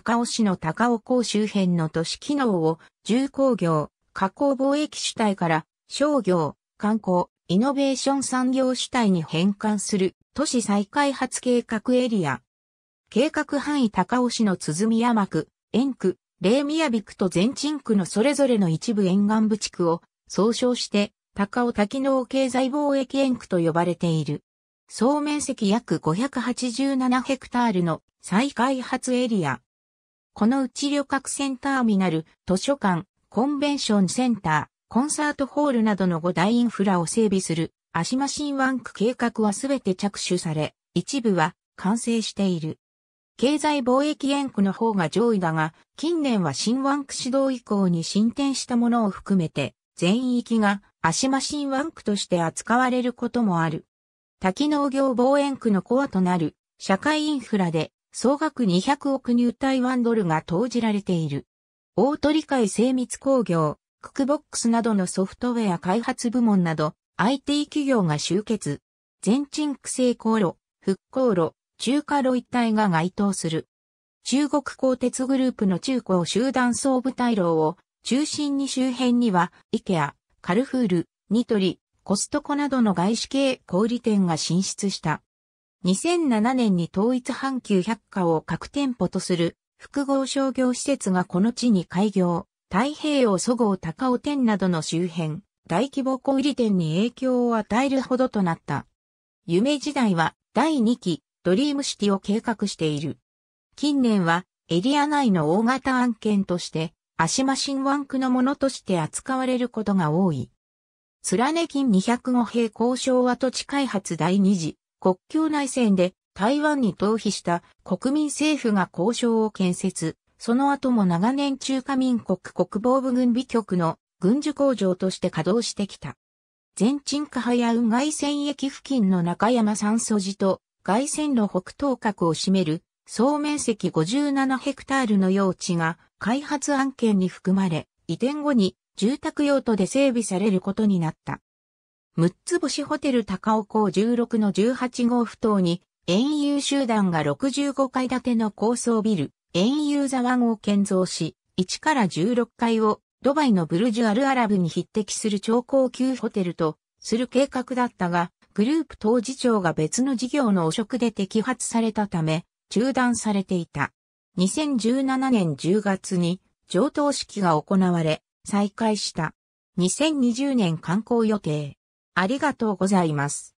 高尾市の高尾港周辺の都市機能を重工業、加工貿易主体から商業、観光、イノベーション産業主体に変換する都市再開発計画エリア。計画範囲高尾市の鼓山区、円区、霊宮美区と全鎮区のそれぞれの一部沿岸部地区を総称して高尾多機能経済貿易円区と呼ばれている。総面積約587ヘクタールの再開発エリア。このうち旅客船ターミナル、図書館、コンベンションセンター、コンサートホールなどの5大インフラを整備する、アシマシンワンク計画はすべて着手され、一部は完成している。経済貿易円区の方が上位だが、近年は新ンク指導以降に進展したものを含めて、全域がアシマシンワンクとして扱われることもある。多機能業貿衛区のコアとなる社会インフラで総額200億ニュー台湾ドルが投じられている。大取会精密工業、クックボックスなどのソフトウェア開発部門など IT 企業が集結。全鎮区成航路、復興路、中華路一帯が該当する。中国鋼鉄グループの中高集団総部隊路を中心に周辺には、イケア、カルフール、ニトリ、コストコなどの外資系小売店が進出した。2007年に統一阪急百貨を各店舗とする複合商業施設がこの地に開業、太平洋そごう高尾店などの周辺、大規模小売店に影響を与えるほどとなった。夢時代は第2期ドリームシティを計画している。近年はエリア内の大型案件として、足ンワンクのものとして扱われることが多い。ラネキン205平交渉跡地開発第2次国境内戦で台湾に逃避した国民政府が交渉を建設、その後も長年中華民国国防部軍備局の軍需工場として稼働してきた。全鎮下派や雲外線駅付近の中山山素寺と外線の北東角を占める総面積57ヘクタールの用地が開発案件に含まれ、移転後に住宅用途で整備されることになった。6つ星ホテル高尾港16の18号埠頭に、遠遊集団が65階建ての高層ビル、遠遊座湾を建造し、1から16階をドバイのブルジュアルアラブに匹敵する超高級ホテルとする計画だったが、グループ当事長が別の事業の汚職で摘発されたため、中断されていた。2017年10月に上等式が行われ、再開した。2020年観光予定。ありがとうございます。